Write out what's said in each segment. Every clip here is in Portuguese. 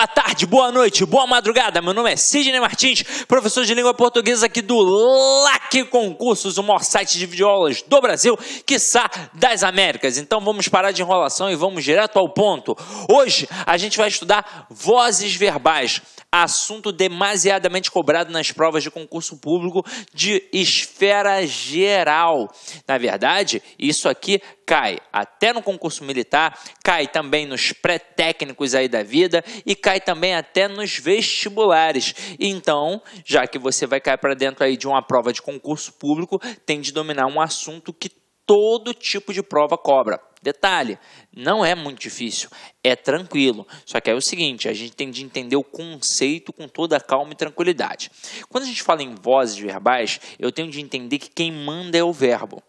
boa tarde, boa noite, boa madrugada. Meu nome é Sidney Martins, professor de língua portuguesa aqui do LAC Concursos, o maior site de videoaulas do Brasil, quiçá das Américas. Então vamos parar de enrolação e vamos direto ao ponto. Hoje a gente vai estudar vozes verbais, assunto demasiadamente cobrado nas provas de concurso público de esfera geral. Na verdade, isso aqui cai até no concurso militar, cai também nos pré-técnicos aí da vida e cai também até nos vestibulares. Então, já que você vai cair para dentro aí de uma prova de concurso público, tem de dominar um assunto que todo tipo de prova cobra. Detalhe, não é muito difícil, é tranquilo. Só que é o seguinte, a gente tem de entender o conceito com toda a calma e tranquilidade. Quando a gente fala em vozes verbais, eu tenho de entender que quem manda é o verbo.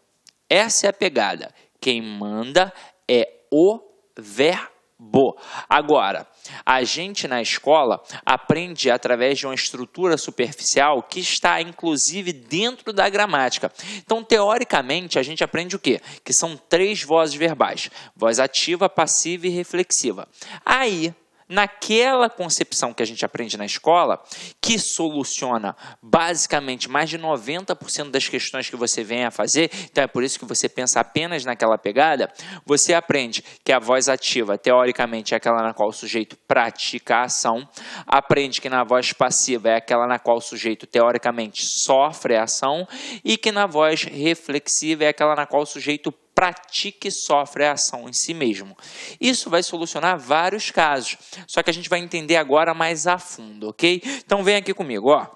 Essa é a pegada. Quem manda é o verbo. Agora, a gente na escola aprende através de uma estrutura superficial que está inclusive dentro da gramática. Então, teoricamente, a gente aprende o quê? Que são três vozes verbais: voz ativa, passiva e reflexiva. Aí, naquela concepção que a gente aprende na escola, que soluciona basicamente mais de 90% das questões que você vem a fazer, então é por isso que você pensa apenas naquela pegada, você aprende que a voz ativa, teoricamente, é aquela na qual o sujeito pratica a ação, aprende que na voz passiva é aquela na qual o sujeito, teoricamente, sofre a ação, e que na voz reflexiva é aquela na qual o sujeito pratique e sofre a ação em si mesmo. Isso vai solucionar vários casos, só que a gente vai entender agora mais a fundo, ok? Então vem aqui comigo, ó.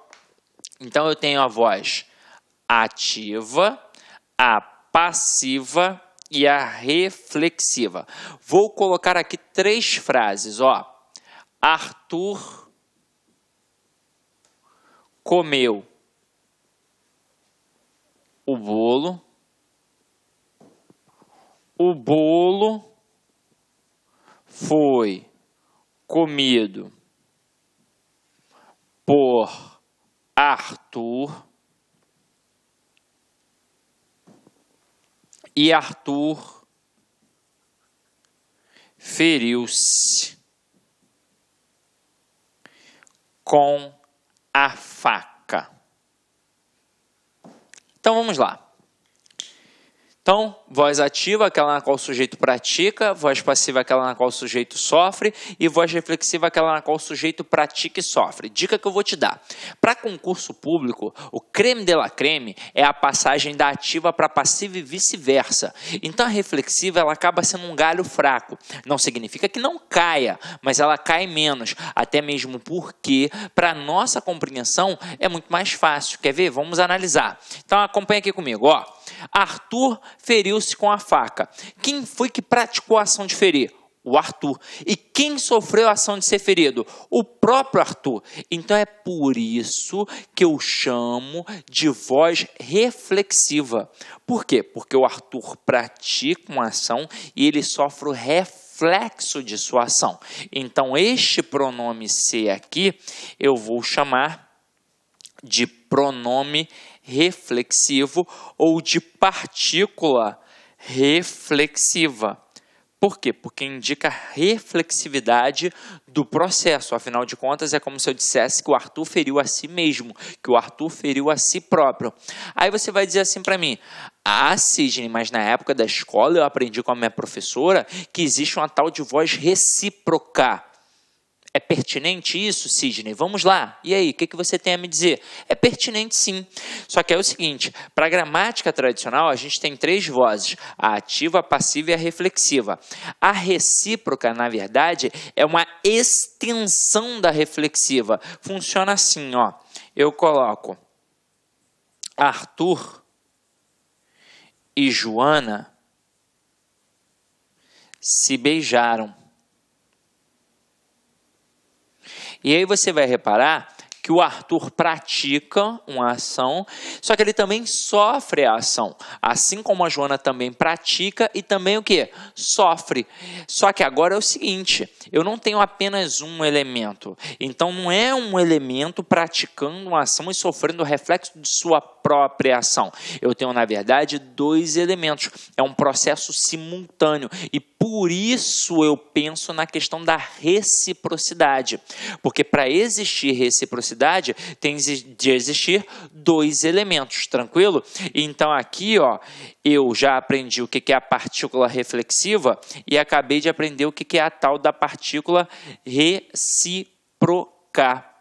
Então eu tenho a voz ativa, a passiva e a reflexiva. Vou colocar aqui três frases, ó. Arthur comeu o bolo o bolo foi comido por Arthur e Arthur feriu-se com a faca. Então vamos lá. Então, voz ativa, aquela na qual o sujeito pratica, voz passiva, aquela na qual o sujeito sofre, e voz reflexiva, aquela na qual o sujeito pratica e sofre. Dica que eu vou te dar: para concurso público, o creme de la creme é a passagem da ativa para passiva e vice-versa. Então a reflexiva ela acaba sendo um galho fraco. Não significa que não caia, mas ela cai menos, até mesmo porque, para nossa compreensão, é muito mais fácil. Quer ver? Vamos analisar. Então acompanha aqui comigo. Ó, Arthur feriu feriu-se com a faca. Quem foi que praticou a ação de ferir? O Arthur. E quem sofreu a ação de ser ferido? O próprio Arthur. Então é por isso que eu chamo de voz reflexiva. Por quê? Porque o Arthur pratica uma ação e ele sofre o reflexo reflexo de sua ação. Então, este pronome ser aqui eu vou chamar de pronome reflexivo ou de partícula reflexiva. Por quê? Porque indica reflexividade do processo. Afinal de contas, é como se eu dissesse que o Arthur feriu a si mesmo, que o Arthur feriu a si próprio. Aí você vai dizer assim para mim: Ah, Sidney, mas na época da escola eu aprendi com a minha professora que existe uma tal de voz recíproca. É pertinente isso, Sidney? Vamos lá. E aí, o que, que você tem a me dizer? É pertinente sim. Só que é o seguinte: para a gramática tradicional, a gente tem três vozes: a ativa, a passiva e a reflexiva. A recíproca, na verdade, é uma extensão da reflexiva. Funciona assim, ó. Eu coloco Arthur e Joana se beijaram. E aí você vai reparar que o Arthur pratica uma ação, só que ele também sofre a ação, assim como a Joana também pratica e também o que sofre. Só que agora é o seguinte, eu não tenho apenas um elemento, então não é um elemento praticando uma ação e sofrendo o reflexo de sua própria ação. Eu tenho, na verdade, dois elementos. É um processo simultâneo e por isso eu penso na questão da reciprocidade. Porque para existir reciprocidade, tem de existir dois elementos, tranquilo? Então aqui, ó, eu já aprendi o que é a partícula reflexiva e acabei de aprender o que é a tal da partícula reciprocar.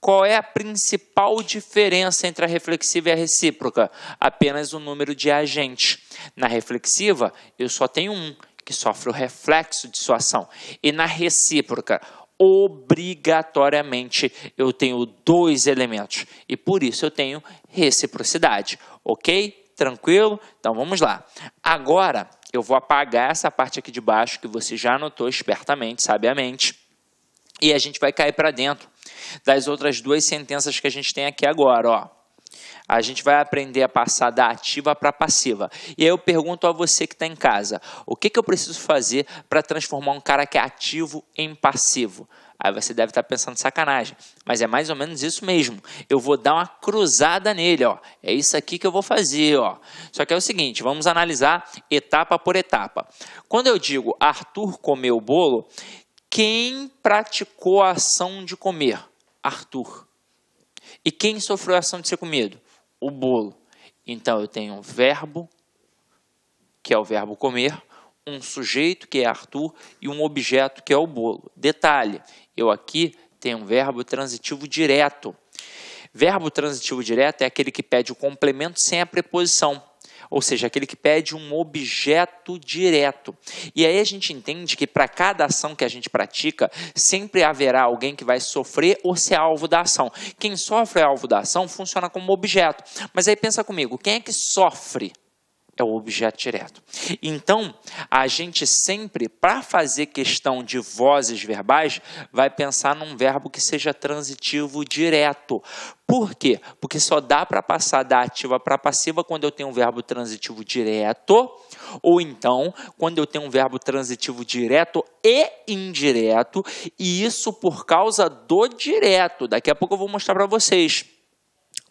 Qual é a principal diferença entre a reflexiva e a recíproca? Apenas o número de agentes. Na reflexiva, eu só tenho um, que sofre o reflexo de sua ação. E na recíproca, obrigatoriamente eu tenho dois elementos e por isso eu tenho reciprocidade, ok? Tranquilo? Então vamos lá. Agora eu vou apagar essa parte aqui de baixo que você já anotou espertamente, sabiamente, e a gente vai cair para dentro das outras duas sentenças que a gente tem aqui agora, ó. A gente vai aprender a passar da ativa para passiva. E aí eu pergunto a você que está em casa: o que, que eu preciso fazer para transformar um cara que é ativo em passivo? Aí você deve estar tá pensando sacanagem, mas é mais ou menos isso mesmo. Eu vou dar uma cruzada nele, ó. É isso aqui que eu vou fazer, ó. Só que é o seguinte, vamos analisar etapa por etapa. Quando eu digo Arthur comeu o bolo, quem praticou a ação de comer? Arthur. E quem sofreu a ação de ser comido? O bolo. Então eu tenho um verbo, que é o verbo comer, um sujeito, que é Arthur, e um objeto, que é o bolo. Detalhe, eu aqui tenho um verbo transitivo direto. Verbo transitivo direto é aquele que pede o complemento sem a preposição ou seja, aquele que pede um objeto direto. E aí a gente entende que para cada ação que a gente pratica, sempre haverá alguém que vai sofrer ou ser alvo da ação. Quem sofre é alvo da ação funciona como objeto. Mas aí pensa comigo, quem é que sofre? é o objeto direto. Então, a gente sempre, para fazer questão de vozes verbais, vai pensar num verbo que seja transitivo direto. Por quê? Porque só dá para passar da ativa para passiva quando eu tenho um verbo transitivo direto, ou então quando eu tenho um verbo transitivo direto e indireto, e isso por causa do direto. Daqui a pouco eu vou mostrar para vocês.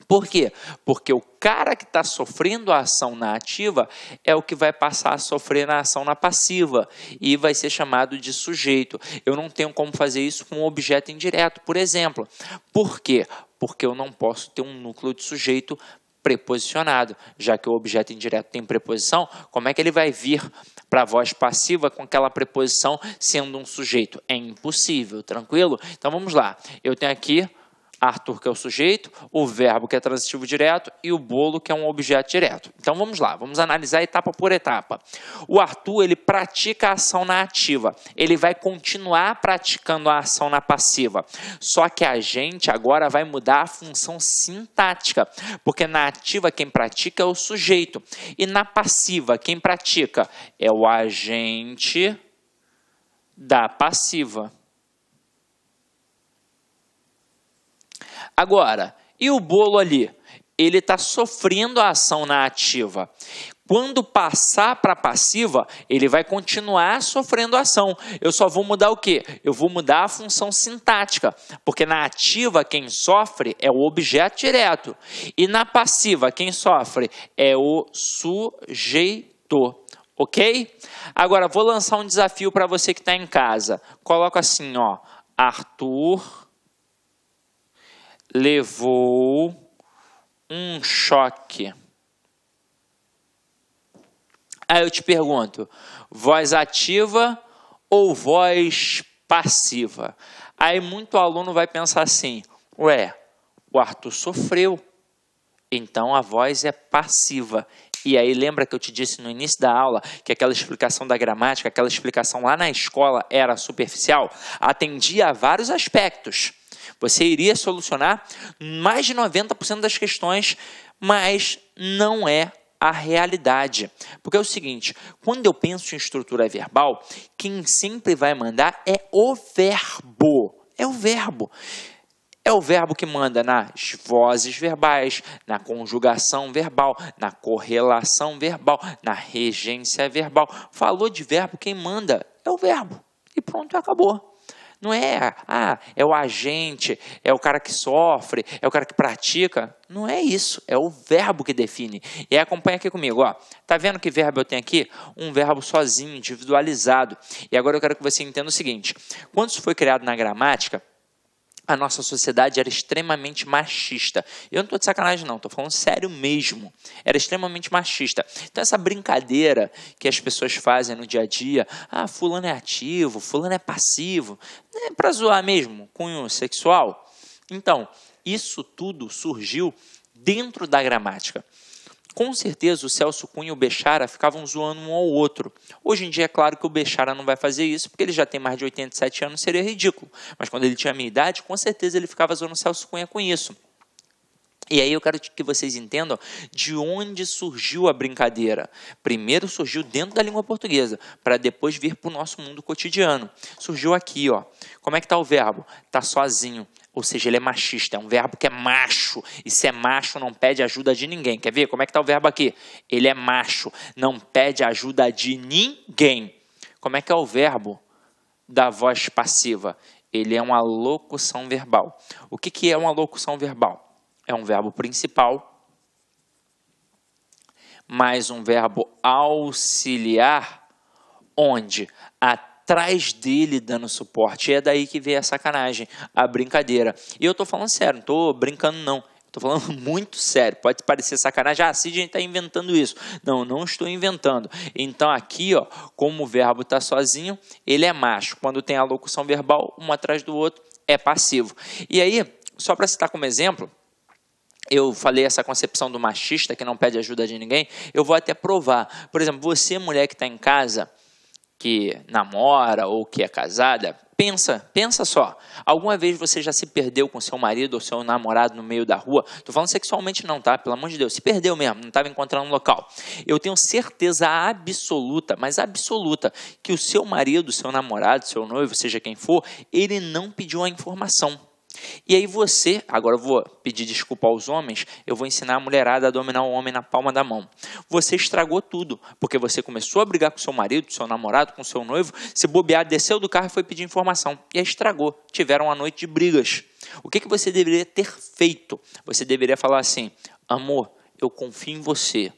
Por quê? Porque o cara que está sofrendo a ação na ativa é o que vai passar a sofrer na ação na passiva e vai ser chamado de sujeito. Eu não tenho como fazer isso com um objeto indireto, por exemplo. Por quê? Porque eu não posso ter um núcleo de sujeito preposicionado, já que o objeto indireto tem preposição, como é que ele vai vir para a voz passiva com aquela preposição sendo um sujeito? É impossível, tranquilo? Então vamos lá. Eu tenho aqui Arthur, que é o sujeito, o verbo, que é transitivo direto, e o bolo, que é um objeto direto. Então vamos lá, vamos analisar etapa por etapa. O Arthur, ele pratica a ação na ativa, ele vai continuar praticando a ação na passiva. Só que a gente agora vai mudar a função sintática, porque na ativa quem pratica é o sujeito, e na passiva quem pratica é o agente da passiva. Agora, e o bolo ali? Ele está sofrendo a ação na ativa. Quando passar para passiva, ele vai continuar sofrendo a ação. Eu só vou mudar o quê? Eu vou mudar a função sintática, porque na ativa quem sofre é o objeto direto e na passiva quem sofre é o sujeito. Ok? Agora vou lançar um desafio para você que está em casa. Coloca assim, ó, Arthur levou um choque. Aí eu te pergunto, voz ativa ou voz passiva? Aí muito aluno vai pensar assim: ué, o Arthur sofreu, então a voz é passiva. E aí lembra que eu te disse no início da aula que aquela explicação da gramática, aquela explicação lá na escola era superficial, atendia a vários aspectos. Você iria solucionar mais de 90% das questões, mas não é a realidade. Porque é o seguinte, quando eu penso em estrutura verbal, quem sempre vai mandar é o verbo. É o verbo. É o verbo que manda nas vozes verbais, na conjugação verbal, na correlação verbal, na regência verbal. Falou de verbo, quem manda é o verbo. E pronto, acabou. Não é, ah, é o agente, é o cara que sofre, é o cara que pratica. Não é isso, é o verbo que define. E aí acompanha aqui comigo, ó. Tá vendo que verbo eu tenho aqui? Um verbo sozinho, individualizado. E agora eu quero que você entenda o seguinte: quando isso foi criado na gramática, a nossa sociedade era extremamente machista. Eu não estou de sacanagem, não, estou falando sério mesmo. Era extremamente machista. Então, essa brincadeira que as pessoas fazem no dia a dia, ah, fulano é ativo, fulano é passivo, é para zoar mesmo, cunho sexual. Então, isso tudo surgiu dentro da gramática com certeza o Celso Cunha e o Bechara ficavam zoando um ao outro. Hoje em dia é claro que o Bechara não vai fazer isso, porque ele já tem mais de 87 anos, seria ridículo. Mas quando ele tinha a minha idade, com certeza ele ficava zoando o Celso Cunha com isso. E aí eu quero que vocês entendam de onde surgiu a brincadeira. Primeiro surgiu dentro da língua portuguesa, para depois vir para o nosso mundo cotidiano. Surgiu aqui, ó. Como é que está o verbo? Está sozinho. Ou seja, ele é machista, é um verbo que é macho. E se é macho, não pede ajuda de ninguém. Quer ver como é que está o verbo aqui? Ele é macho, não pede ajuda de ninguém. Como é que é o verbo da voz passiva? Ele é uma locução verbal. O que, que é uma locução verbal? É um verbo principal mais um verbo auxiliar, onde a atrás dele dando suporte. é daí que vem a sacanagem, a brincadeira. E eu tô falando sério, não tô brincando não. Estou falando muito sério. Pode parecer sacanagem. Ah, Cid, a gente está inventando isso. Não, não estou inventando. Então, aqui, ó, como o verbo está sozinho, ele é macho. Quando tem a locução verbal, um atrás do outro, é passivo. E aí, só para citar como exemplo, eu falei essa concepção do machista que não pede ajuda de ninguém. Eu vou até provar. Por exemplo, você, mulher que está em casa que namora ou que é casada, pensa, pensa só. Alguma vez você já se perdeu com seu marido ou seu namorado no meio da rua? Tô falando sexualmente não, tá? Pelo amor de Deus, se perdeu mesmo, não estava encontrando um local. Eu tenho certeza absoluta, mas absoluta, que o seu marido, seu namorado, seu noivo, seja quem for, ele não pediu a informação. E aí você, agora eu vou pedir desculpa aos homens, eu vou ensinar a mulherada a dominar o homem na palma da mão. Você estragou tudo, porque você começou a brigar com seu marido, seu namorado, com seu noivo, se bobear, desceu do carro e foi pedir informação. E aí estragou. Tiveram uma noite de brigas. O que, que você deveria ter feito? Você deveria falar assim, amor, eu confio em você.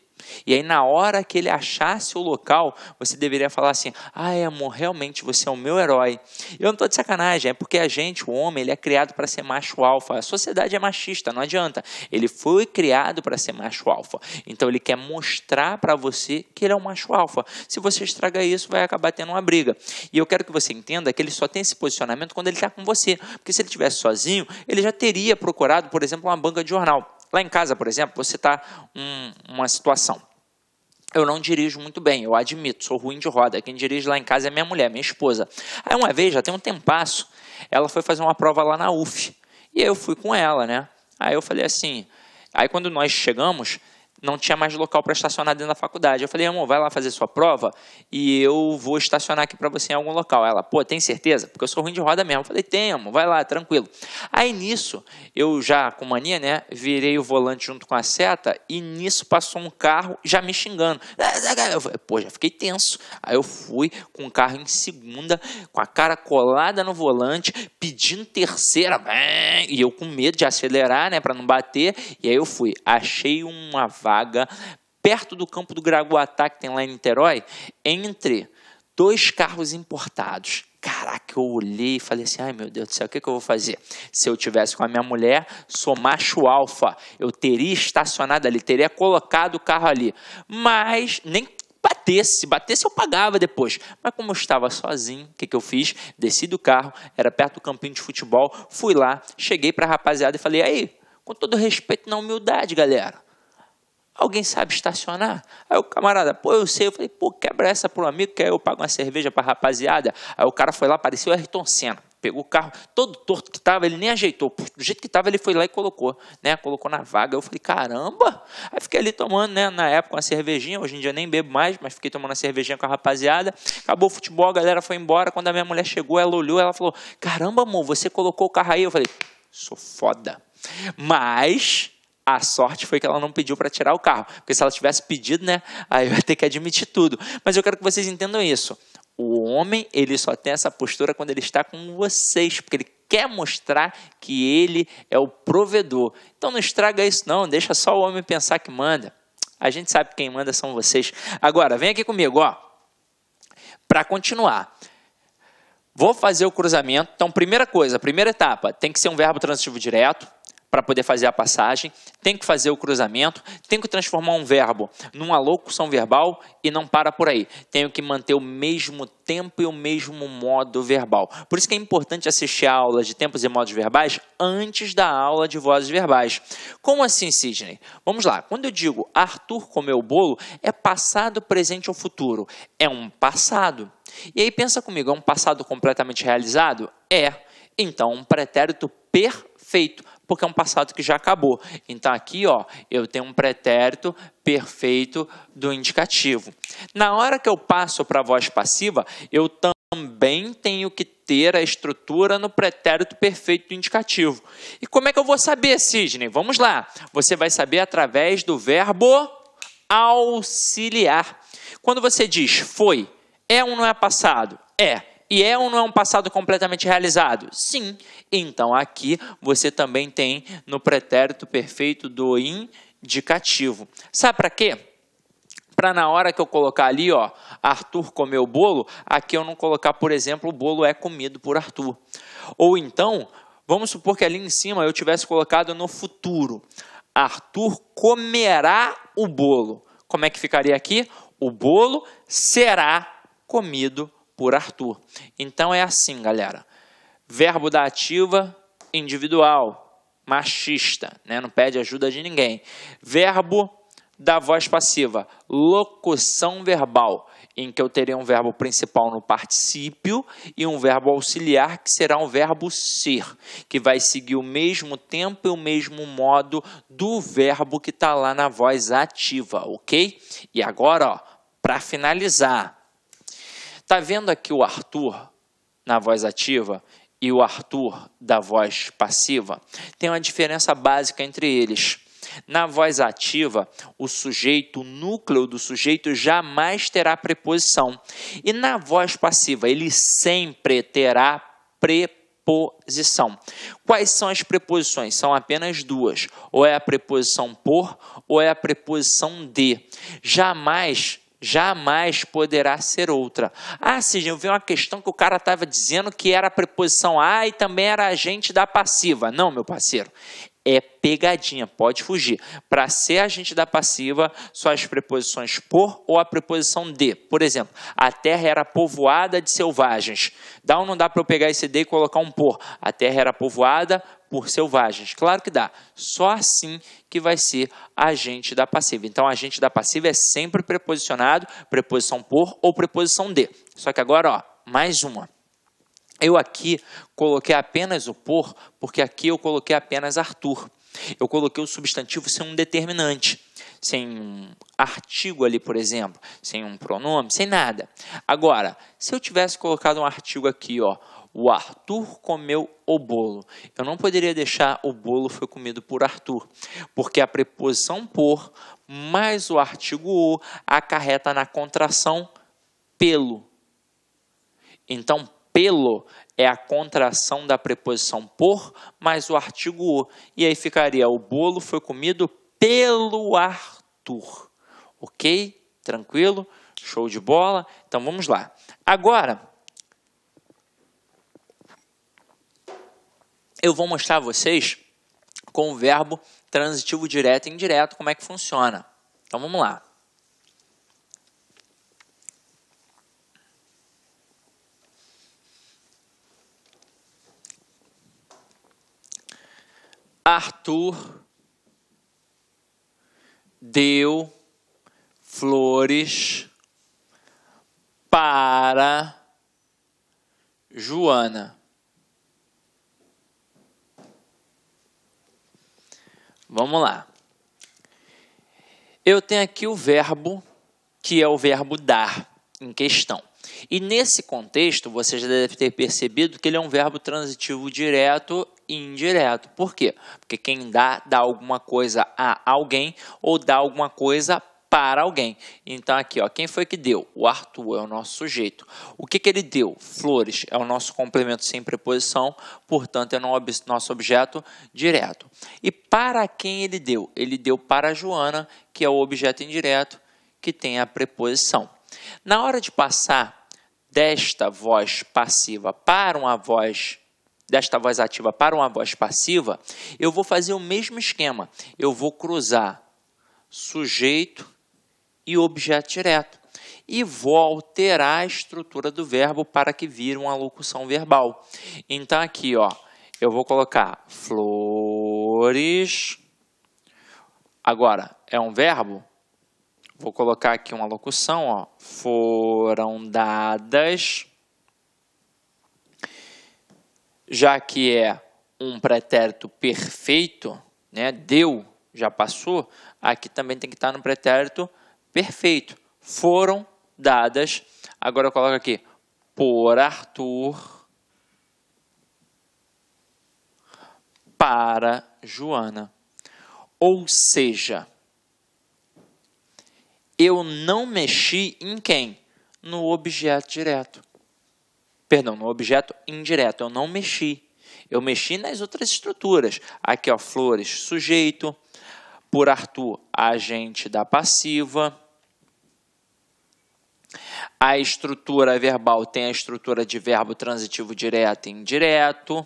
E aí, na hora que ele achasse o local, você deveria falar assim: Ah, amor, realmente você é o meu herói. Eu não estou de sacanagem, é porque a gente, o homem, ele é criado para ser macho alfa. A sociedade é machista, não adianta. Ele foi criado para ser macho alfa. Então, ele quer mostrar para você que ele é um macho alfa. Se você estragar isso, vai acabar tendo uma briga. E eu quero que você entenda que ele só tem esse posicionamento quando ele está com você. Porque se ele estivesse sozinho, ele já teria procurado, por exemplo, uma banca de jornal. Lá em casa, por exemplo, vou citar tá um, uma situação. Eu não dirijo muito bem, eu admito, sou ruim de roda. Quem dirige lá em casa é minha mulher, minha esposa. Aí uma vez, já tem um tempasso, ela foi fazer uma prova lá na UF. E aí eu fui com ela, né? Aí eu falei assim. Aí quando nós chegamos, não tinha mais local para estacionar dentro da faculdade. Eu falei, amor, vai lá fazer sua prova e eu vou estacionar aqui para você em algum local. Ela, pô, tem certeza? Porque eu sou ruim de roda mesmo. Eu falei, tem, amor, vai lá, tranquilo. Aí nisso, eu já com mania, né, virei o volante junto com a seta e nisso passou um carro já me xingando. Eu falei, pô, já fiquei tenso. Aí eu fui com o carro em segunda, com a cara colada no volante, pedindo terceira, e eu com medo de acelerar, né, para não bater. E aí eu fui, achei uma vaga vaga perto do campo do Graguatá, que tem lá em Niterói, entre dois carros importados. Caraca, eu olhei e falei assim: ai meu Deus do céu, o que, que eu vou fazer? Se eu tivesse com a minha mulher, sou macho alfa, eu teria estacionado ali, teria colocado o carro ali. Mas nem batesse, batesse eu pagava depois. Mas como eu estava sozinho, o que, que eu fiz? Desci do carro, era perto do campinho de futebol, fui lá, cheguei para a rapaziada e falei: aí, com todo respeito na humildade, galera, Alguém sabe estacionar? Aí o camarada, pô, eu sei. Eu falei, pô, quebra essa pro amigo que aí eu pago uma cerveja pra rapaziada. Aí o cara foi lá, apareceu o Ayrton Senna. Pegou o carro todo torto que tava, ele nem ajeitou. Do jeito que tava, ele foi lá e colocou, né? Colocou na vaga. Eu falei, caramba! Aí fiquei ali tomando, né? Na época, uma cervejinha. Hoje em dia nem bebo mais, mas fiquei tomando uma cervejinha com a rapaziada. Acabou o futebol, a galera foi embora. Quando a minha mulher chegou, ela olhou, ela falou: caramba, amor, você colocou o carro aí. Eu falei, sou foda. Mas a sorte foi que ela não pediu para tirar o carro, porque se ela tivesse pedido, né, aí eu ia ter que admitir tudo. Mas eu quero que vocês entendam isso. O homem, ele só tem essa postura quando ele está com vocês, porque ele quer mostrar que ele é o provedor. Então não estraga isso não, deixa só o homem pensar que manda. A gente sabe quem manda são vocês. Agora, vem aqui comigo, ó. Para continuar. Vou fazer o cruzamento. Então, primeira coisa, primeira etapa, tem que ser um verbo transitivo direto para poder fazer a passagem, tem que fazer o cruzamento, tem que transformar um verbo numa locução verbal e não para por aí. Tenho que manter o mesmo tempo e o mesmo modo verbal. Por isso que é importante assistir a aula de tempos e modos verbais antes da aula de vozes verbais. Como assim, Sidney? Vamos lá. Quando eu digo Arthur comeu bolo, é passado, presente ou futuro. É um passado. E aí pensa comigo, é um passado completamente realizado? É. Então, um pretérito perfeito porque é um passado que já acabou. Então aqui, ó, eu tenho um pretérito perfeito do indicativo. Na hora que eu passo para a voz passiva, eu também tenho que ter a estrutura no pretérito perfeito do indicativo. E como é que eu vou saber, Sidney? Vamos lá. Você vai saber através do verbo auxiliar. Quando você diz foi, é ou não é passado? É. E é ou não é um passado completamente realizado? Sim. Então aqui você também tem no pretérito perfeito do indicativo. Sabe para quê? para na hora que eu colocar ali, ó, Arthur comeu bolo, aqui eu não colocar, por exemplo, o bolo é comido por Arthur. Ou então, vamos supor que ali em cima eu tivesse colocado no futuro, Arthur comerá o bolo. Como é que ficaria aqui? O bolo será comido por Arthur. Então é assim, galera. Verbo da ativa individual, machista, né? não pede ajuda de ninguém. Verbo da voz passiva, locução verbal, em que eu terei um verbo principal no particípio e um verbo auxiliar, que será um verbo ser, que vai seguir o mesmo tempo e o mesmo modo do verbo que está lá na voz ativa, ok? E agora, para finalizar, Tá vendo aqui o Arthur na voz ativa e o Arthur da voz passiva? Tem uma diferença básica entre eles. Na voz ativa, o sujeito, o núcleo do sujeito jamais terá preposição. E na voz passiva, ele sempre terá preposição. Quais são as preposições? São apenas duas: ou é a preposição por, ou é a preposição de. Jamais jamais poderá ser outra. Ah, Cisne, eu vi uma questão que o cara estava dizendo que era a preposição a e também era agente da passiva. Não, meu parceiro, é pegadinha, pode fugir. Para ser agente da passiva, só as preposições por ou a preposição de. Por exemplo, a terra era povoada de selvagens. Dá ou não dá para eu pegar esse de e colocar um por? A terra era povoada por selvagens. Claro que dá. Só assim que vai ser agente da passiva. Então, agente da passiva é sempre preposicionado, preposição por ou preposição de. Só que agora, ó, mais uma. Eu aqui coloquei apenas o por, porque aqui eu coloquei apenas Arthur. Eu coloquei o substantivo sem um determinante, sem um artigo ali, por exemplo, sem um pronome, sem nada. Agora, se eu tivesse colocado um artigo aqui, ó, o Arthur comeu o bolo. Eu não poderia deixar o bolo foi comido por Arthur, porque a preposição por mais o artigo o acarreta na contração pelo. Então, pelo é a contração da preposição por mais o artigo o. E aí ficaria: o bolo foi comido pelo Arthur. Ok? Tranquilo? Show de bola? Então vamos lá. Agora eu vou mostrar a vocês com o verbo transitivo direto e indireto como é que funciona. Então vamos lá. Arthur deu flores para Joana. Vamos lá. Eu tenho aqui o verbo, que é o verbo dar em questão. E nesse contexto, você já deve ter percebido que ele é um verbo transitivo direto e indireto. Por quê? Porque quem dá, dá alguma coisa a alguém ou dá alguma coisa para alguém. Então aqui, ó, quem foi que deu? O Arthur é o nosso sujeito. O que, que ele deu? Flores é o nosso complemento sem preposição, portanto é o nosso objeto direto. E para quem ele deu? Ele deu para a Joana, que é o objeto indireto que tem a preposição. Na hora de passar desta voz passiva para uma voz desta voz ativa para uma voz passiva, eu vou fazer o mesmo esquema. Eu vou cruzar sujeito e objeto direto. E vou alterar a estrutura do verbo para que vire uma locução verbal. Então, aqui, ó, eu vou colocar flores. Agora, é um verbo? Vou colocar aqui uma locução, ó. Foram dadas. Já que é um pretérito perfeito, né? Deu, já passou, aqui também tem que estar no pretérito Perfeito. Foram dadas. Agora eu coloco aqui por Arthur para Joana. Ou seja, eu não mexi em quem? No objeto direto. Perdão, no objeto indireto. Eu não mexi. Eu mexi nas outras estruturas. Aqui, ó, flores, sujeito por Arthur, agente da passiva. A estrutura verbal tem a estrutura de verbo transitivo direto e indireto.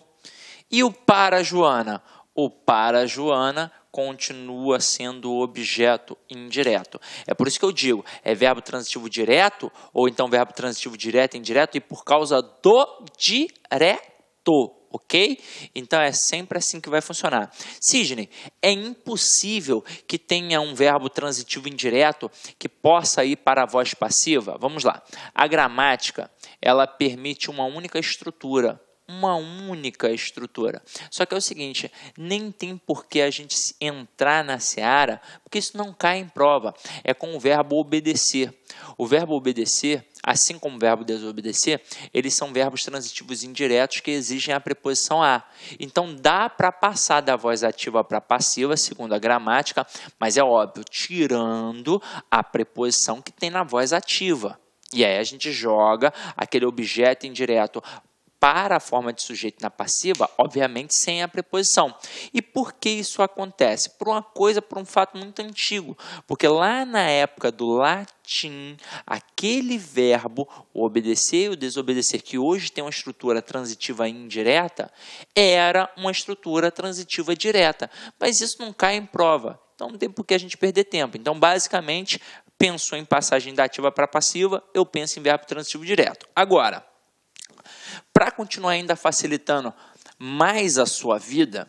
E o para Joana? O para Joana continua sendo objeto indireto. É por isso que eu digo, é verbo transitivo direto ou então verbo transitivo direto e indireto e por causa do direto ok? Então é sempre assim que vai funcionar. Sidney, é impossível que tenha um verbo transitivo indireto que possa ir para a voz passiva? Vamos lá. A gramática, ela permite uma única estrutura, uma única estrutura. Só que é o seguinte, nem tem por que a gente entrar na seara, porque isso não cai em prova. É com o verbo obedecer. O verbo obedecer, assim como o verbo desobedecer, eles são verbos transitivos indiretos que exigem a preposição a. Então dá para passar da voz ativa para passiva, segundo a gramática, mas é óbvio, tirando a preposição que tem na voz ativa. E aí a gente joga aquele objeto indireto para a forma de sujeito na passiva, obviamente sem a preposição. E por que isso acontece? Por uma coisa, por um fato muito antigo, porque lá na época do latim, aquele verbo obedecer e o desobedecer que hoje tem uma estrutura transitiva indireta, era uma estrutura transitiva direta, mas isso não cai em prova. Então não tem por que a gente perder tempo. Então, basicamente, pensou em passagem da ativa para passiva, eu penso em verbo transitivo direto. Agora, para continuar ainda facilitando mais a sua vida,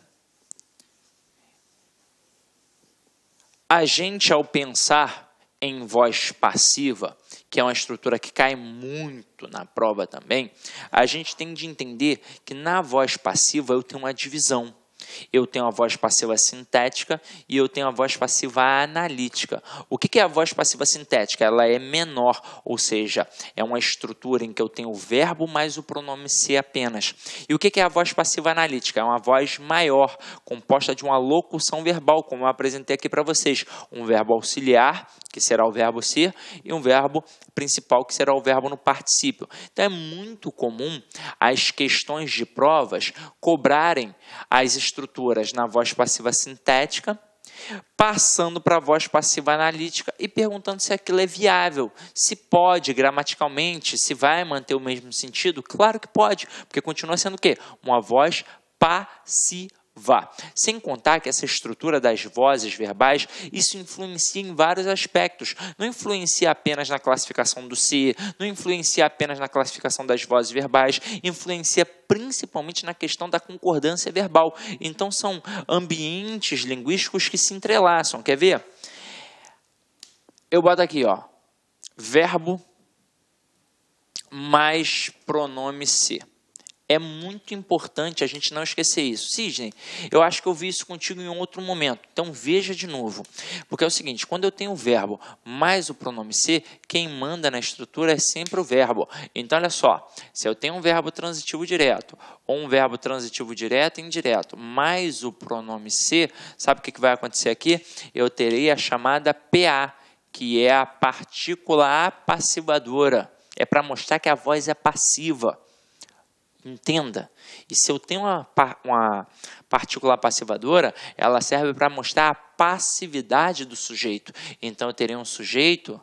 a gente, ao pensar em voz passiva, que é uma estrutura que cai muito na prova também, a gente tem de entender que na voz passiva eu tenho uma divisão. Eu tenho a voz passiva sintética e eu tenho a voz passiva analítica. O que é a voz passiva sintética? Ela é menor, ou seja, é uma estrutura em que eu tenho o verbo mais o pronome se apenas. E o que é a voz passiva analítica? É uma voz maior, composta de uma locução verbal, como eu apresentei aqui para vocês. Um verbo auxiliar, que será o verbo ser, e um verbo principal, que será o verbo no particípio. Então é muito comum as questões de provas cobrarem as estruturas estruturas na voz passiva sintética, passando para a voz passiva analítica e perguntando se aquilo é viável, se pode gramaticalmente, se vai manter o mesmo sentido. Claro que pode, porque continua sendo o quê? Uma voz passiva vá. Sem contar que essa estrutura das vozes verbais, isso influencia em vários aspectos. Não influencia apenas na classificação do si, não influencia apenas na classificação das vozes verbais, influencia principalmente na questão da concordância verbal. Então são ambientes linguísticos que se entrelaçam. Quer ver? Eu boto aqui, ó, verbo mais pronome se. É muito importante a gente não esquecer isso. Sidney, eu acho que eu vi isso contigo em outro momento, então veja de novo. Porque é o seguinte: quando eu tenho o verbo mais o pronome ser, quem manda na estrutura é sempre o verbo. Então, olha só: se eu tenho um verbo transitivo direto, ou um verbo transitivo direto e indireto, mais o pronome ser, sabe o que vai acontecer aqui? Eu terei a chamada PA, que é a partícula apassivadora. É para mostrar que a voz é passiva. Entenda. E se eu tenho uma, uma partícula passivadora, ela serve para mostrar a passividade do sujeito. Então eu teria um sujeito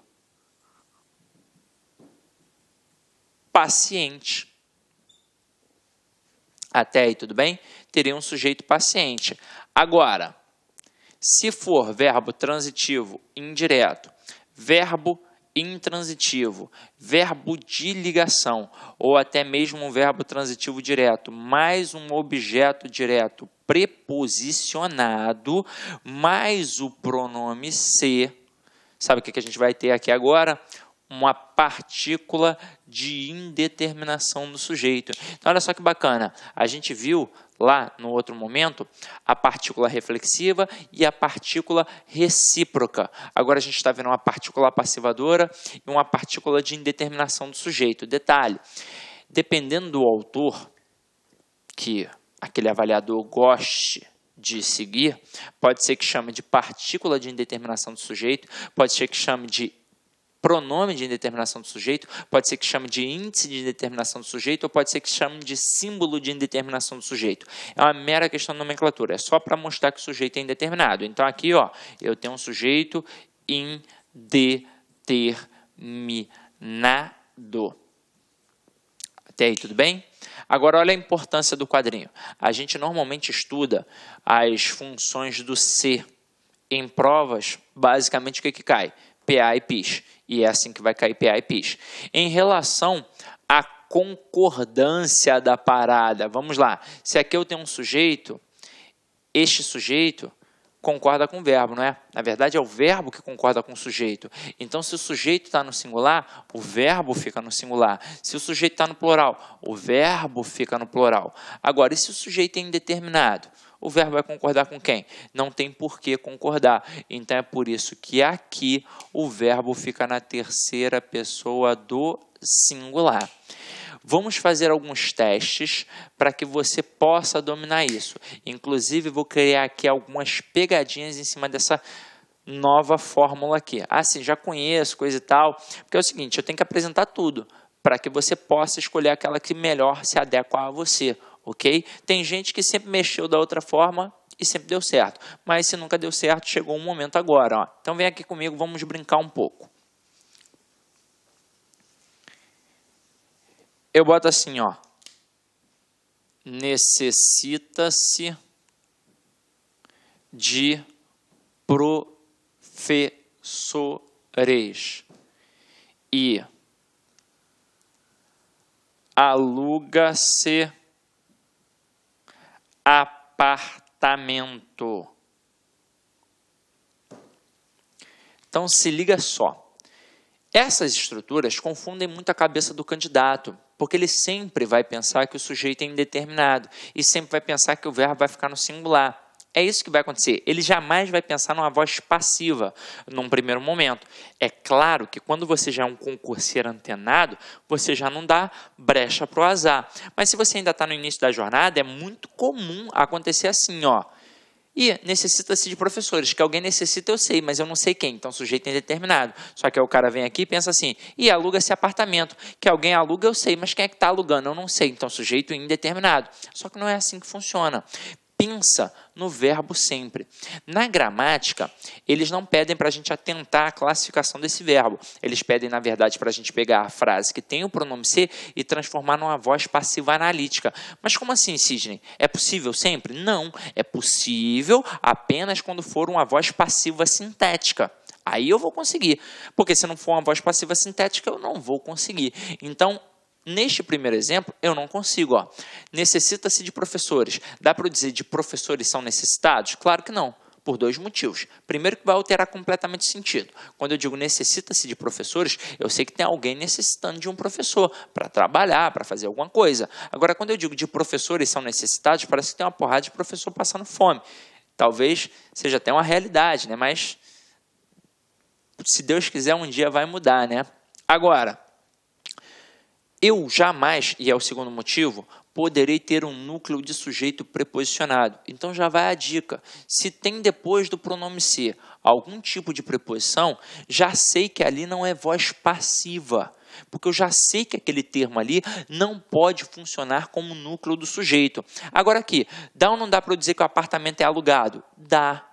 paciente. Até aí, tudo bem? Teria um sujeito paciente. Agora, se for verbo transitivo indireto, verbo intransitivo, verbo de ligação ou até mesmo um verbo transitivo direto, mais um objeto direto preposicionado, mais o pronome ser, Sabe o que a gente vai ter aqui agora? Uma partícula de indeterminação do sujeito. Então, olha só que bacana. A gente viu lá no outro momento, a partícula reflexiva e a partícula recíproca. Agora a gente está vendo uma partícula passivadora e uma partícula de indeterminação do sujeito. Detalhe: dependendo do autor que aquele avaliador goste de seguir, pode ser que chame de partícula de indeterminação do sujeito, pode ser que chame de pronome de indeterminação do sujeito, pode ser que chame de índice de indeterminação do sujeito, ou pode ser que chame de símbolo de indeterminação do sujeito. É uma mera questão de nomenclatura, é só para mostrar que o sujeito é indeterminado. Então aqui, ó, eu tenho um sujeito indeterminado. Até aí, tudo bem? Agora, olha a importância do quadrinho. A gente normalmente estuda as funções do ser em provas, basicamente o que, é que cai? PA e PIS. E é assim que vai cair PA e PIS. Em relação à concordância da parada, vamos lá. Se aqui eu tenho um sujeito, este sujeito concorda com o verbo, não é? Na verdade, é o verbo que concorda com o sujeito. Então, se o sujeito está no singular, o verbo fica no singular. Se o sujeito está no plural, o verbo fica no plural. Agora, e se o sujeito é indeterminado? o verbo vai é concordar com quem? Não tem por que concordar. Então é por isso que aqui o verbo fica na terceira pessoa do singular. Vamos fazer alguns testes para que você possa dominar isso. Inclusive, vou criar aqui algumas pegadinhas em cima dessa nova fórmula aqui. Ah, sim, já conheço, coisa e tal. Porque é o seguinte, eu tenho que apresentar tudo para que você possa escolher aquela que melhor se adequa a você ok? Tem gente que sempre mexeu da outra forma e sempre deu certo. Mas se nunca deu certo, chegou um momento agora. Ó. Então vem aqui comigo, vamos brincar um pouco. Eu boto assim, ó. Necessita-se de professores e aluga-se apartamento. Então se liga só. Essas estruturas confundem muito a cabeça do candidato, porque ele sempre vai pensar que o sujeito é indeterminado e sempre vai pensar que o verbo vai ficar no singular. É isso que vai acontecer. Ele jamais vai pensar numa voz passiva num primeiro momento. É claro que quando você já é um concurseiro antenado, você já não dá brecha para o azar. Mas se você ainda está no início da jornada, é muito comum acontecer assim, ó. E necessita-se de professores. Que alguém necessita, eu sei, mas eu não sei quem. Então, sujeito é indeterminado. Só que aí o cara vem aqui e pensa assim, e aluga esse apartamento. Que alguém aluga, eu sei, mas quem é que está alugando? Eu não sei. Então, sujeito indeterminado. Só que não é assim que funciona pensa no verbo sempre. Na gramática, eles não pedem para a gente atentar à classificação desse verbo. Eles pedem, na verdade, para a gente pegar a frase que tem o pronome ser e transformar numa voz passiva analítica. Mas como assim, Sidney? É possível sempre? Não. É possível apenas quando for uma voz passiva sintética. Aí eu vou conseguir, porque se não for uma voz passiva sintética, eu não vou conseguir. Então, Neste primeiro exemplo, eu não consigo. Necessita-se de professores. Dá para dizer de professores são necessitados? Claro que não por dois motivos. Primeiro, que vai alterar completamente o sentido. Quando eu digo necessita-se de professores, eu sei que tem alguém necessitando de um professor para trabalhar, para fazer alguma coisa. Agora, quando eu digo de professores são necessitados, parece que tem uma porrada de professor passando fome. Talvez seja até uma realidade, né? mas se Deus quiser, um dia vai mudar. né? Agora, eu jamais, e é o segundo motivo, poderei ter um núcleo de sujeito preposicionado. Então já vai a dica. Se tem depois do pronome ser algum tipo de preposição, já sei que ali não é voz passiva. Porque eu já sei que aquele termo ali não pode funcionar como núcleo do sujeito. Agora aqui, dá ou não dá para eu dizer que o apartamento é alugado? Dá.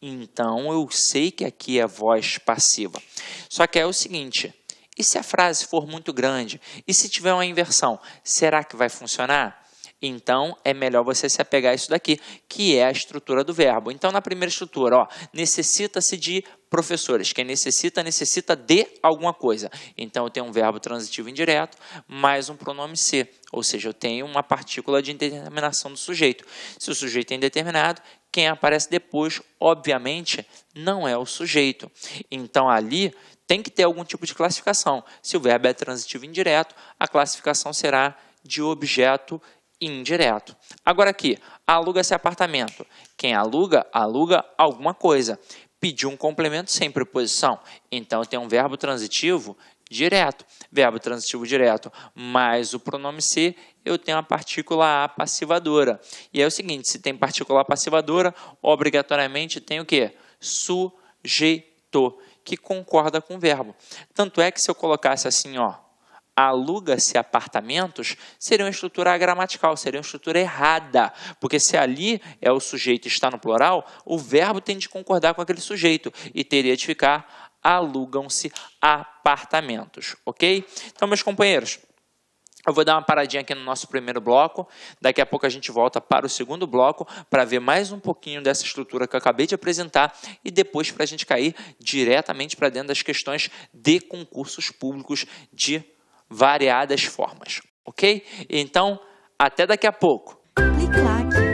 Então eu sei que aqui é voz passiva. Só que é o seguinte: e se a frase for muito grande? E se tiver uma inversão, será que vai funcionar? Então, é melhor você se apegar a isso daqui, que é a estrutura do verbo. Então, na primeira estrutura, ó, necessita-se de professores. Quem necessita, necessita de alguma coisa. Então, eu tenho um verbo transitivo indireto mais um pronome se, ou seja, eu tenho uma partícula de indeterminação do sujeito. Se o sujeito é indeterminado, quem aparece depois, obviamente, não é o sujeito. Então, ali tem que ter algum tipo de classificação. Se o verbo é transitivo indireto, a classificação será de objeto indireto. Agora aqui, aluga-se apartamento. Quem aluga, aluga alguma coisa. Pediu um complemento sem preposição. Então tem um verbo transitivo direto. Verbo transitivo direto mais o pronome se, eu tenho a partícula A passivadora. E é o seguinte, se tem partícula passivadora, obrigatoriamente tem o quê? Sujeito que concorda com o verbo. Tanto é que se eu colocasse assim, ó, aluga-se apartamentos, seria uma estrutura gramatical, seria uma estrutura errada, porque se ali é o sujeito está no plural, o verbo tem de concordar com aquele sujeito e teria de ficar alugam-se apartamentos, ok? Então, meus companheiros, eu vou dar uma paradinha aqui no nosso primeiro bloco. Daqui a pouco a gente volta para o segundo bloco para ver mais um pouquinho dessa estrutura que eu acabei de apresentar e depois para a gente cair diretamente para dentro das questões de concursos públicos de variadas formas, ok? Então, até daqui a pouco. Clique,